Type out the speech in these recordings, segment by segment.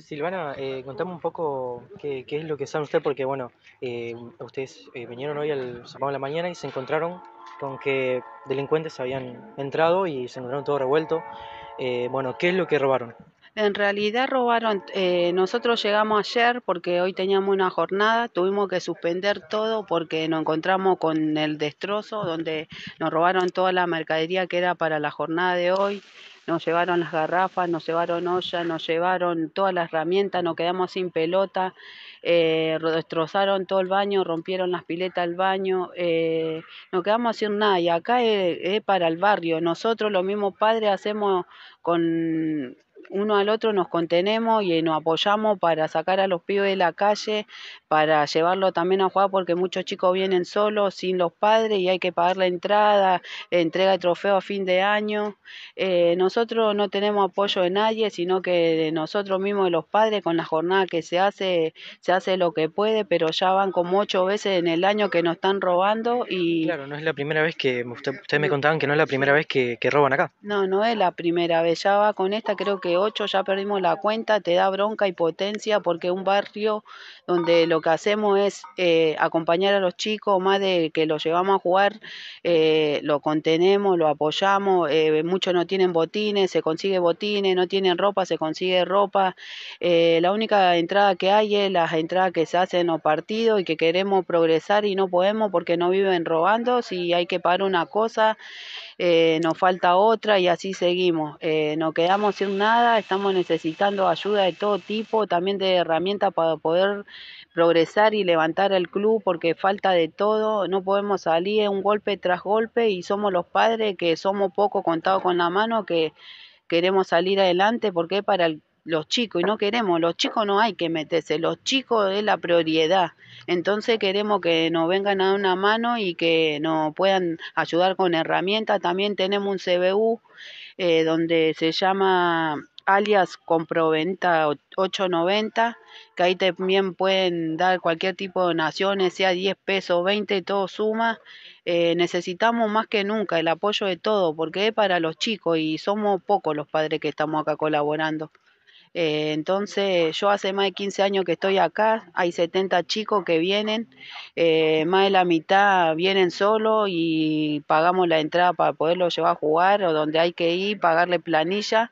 Silvana, eh, contame un poco qué, es lo que sabe usted, porque bueno, eh, ustedes eh, vinieron hoy al sábado de la mañana y se encontraron con que delincuentes habían entrado y se encontraron todo revuelto. Eh, bueno, ¿qué es lo que robaron? En realidad robaron, nosotros llegamos ayer porque hoy teníamos una jornada, tuvimos que suspender todo porque nos encontramos con el destrozo donde nos robaron toda la mercadería que era para la jornada de hoy nos llevaron las garrafas, nos llevaron ollas, nos llevaron todas las herramientas, nos quedamos sin pelota, eh, destrozaron todo el baño, rompieron las piletas del baño, eh, nos quedamos sin nada. Y acá es para el barrio. Nosotros, los mismos padres, hacemos con uno al otro nos contenemos y eh, nos apoyamos para sacar a los pibes de la calle, para llevarlo también a jugar, porque muchos chicos vienen solos, sin los padres, y hay que pagar la entrada, entrega de trofeo a fin de año. Eh, nosotros no tenemos apoyo de nadie, sino que de nosotros mismos, de los padres, con la jornada que se hace, se hace lo que puede, pero ya van como ocho veces en el año que nos están robando y... Claro, no es la primera vez que... Ustedes usted me contaban que no es la primera vez que, que roban acá. No, no es la primera vez, ya va con esta creo que ya perdimos la cuenta, te da bronca y potencia porque un barrio donde lo que hacemos es eh, acompañar a los chicos, más de que los llevamos a jugar, eh, lo contenemos, lo apoyamos, eh, muchos no tienen botines, se consigue botines, no tienen ropa, se consigue ropa. la única entrada que hay es las entradas que se hacen los partidos y que queremos progresar y no podemos porque no viven robando, si hay que pagar una cosa. Eh, nos falta otra y así seguimos. Eh, nos quedamos sin nada, estamos necesitando ayuda de todo tipo, también de herramientas para poder progresar y levantar el club porque falta de todo, no podemos salir un golpe tras golpe y somos los padres que somos poco contados con la mano, que queremos salir adelante porque para el los chicos y no queremos, los chicos no hay que meterse, los chicos es la prioridad. Entonces queremos que nos vengan a una mano y que nos puedan ayudar con herramientas. También tenemos un CBU eh, donde se llama alias Comproventa 890, que ahí también pueden dar cualquier tipo de donaciones, sea 10 pesos, 20, todo suma. Eh, necesitamos más que nunca el apoyo de todo, porque es para los chicos y somos pocos los padres que estamos acá colaborando. Eh, entonces, yo hace más de 15 años que estoy acá, hay 70 chicos que vienen, eh, más de la mitad vienen solo y pagamos la entrada para poderlo llevar a jugar o donde hay que ir, pagarle planilla.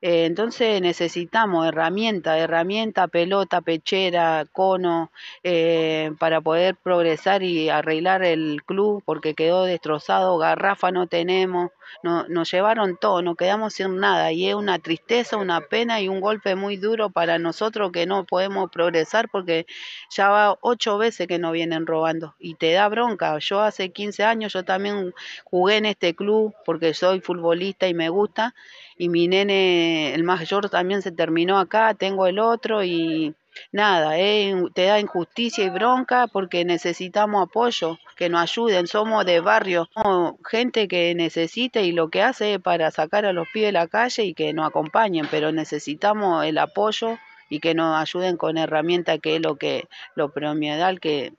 Eh, entonces necesitamos herramienta, herramienta, pelota, pechera, cono, eh, para poder progresar y arreglar el club porque quedó destrozado, garrafa no tenemos, no, nos llevaron todo, nos quedamos sin nada y es una tristeza, una pena y un golpe muy duro para nosotros que no podemos progresar porque ya va ocho veces que nos vienen robando y te da bronca. Yo hace 15 años yo también jugué en este club porque soy futbolista y me gusta y mi nene el mayor también se terminó acá, tengo el otro y nada, eh, te da injusticia y bronca porque necesitamos apoyo, que nos ayuden, somos de barrio, somos gente que necesita y lo que hace es para sacar a los pies de la calle y que nos acompañen, pero necesitamos el apoyo y que nos ayuden con herramientas que es lo que lo promedal que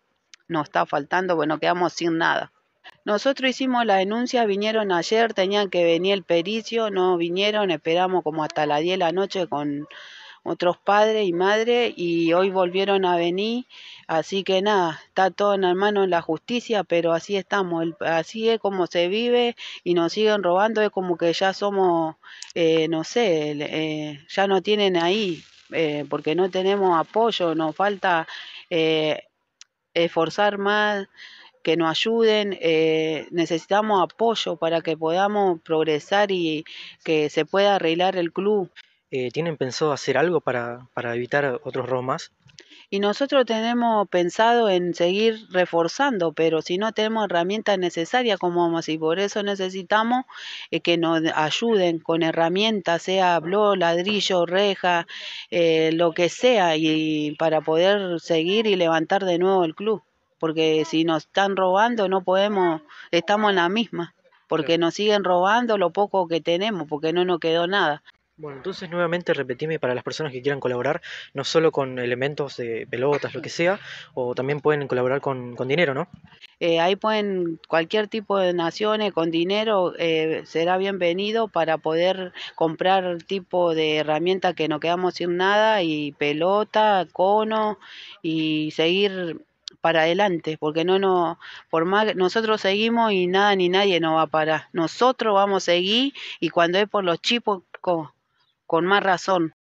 nos está faltando, bueno, quedamos sin nada. Nosotros hicimos la denuncia, vinieron ayer, tenían que venir el pericio, no vinieron, esperamos como hasta las 10 de la noche con otros padres y madres y hoy volvieron a venir, así que nada, está todo en manos de la justicia, pero así estamos, así es como se vive y nos siguen robando, es como que ya somos, eh, no sé, eh, ya no tienen ahí, eh, porque no tenemos apoyo, nos falta esforzar más que nos ayuden. Eh, necesitamos apoyo para que podamos progresar y que se pueda arreglar el club. Eh, ¿Tienen pensado hacer algo para, para evitar otros romas? Y nosotros tenemos pensado en seguir reforzando, pero si no tenemos herramientas necesarias como vamos, y por eso necesitamos eh, que nos ayuden con herramientas, sea blog, ladrillo, reja, lo que sea, y para poder seguir y levantar de nuevo el club porque si nos están robando no podemos, estamos en la misma, porque nos siguen robando lo poco que tenemos, porque no nos quedó nada. Bueno, entonces nuevamente repetime para las personas que quieran colaborar, no solo con elementos de pelotas, lo que sea, o también pueden colaborar con, dinero, ¿no? Eh, ahí pueden cualquier tipo de naciones con dinero eh, será bienvenido para poder comprar tipo de herramienta que no quedamos sin nada y pelota, cono y seguir para adelante, porque no, no, por nosotros seguimos y nada ni nadie nos va a parar. Nosotros vamos a seguir y cuando es por los chicos, con más razón.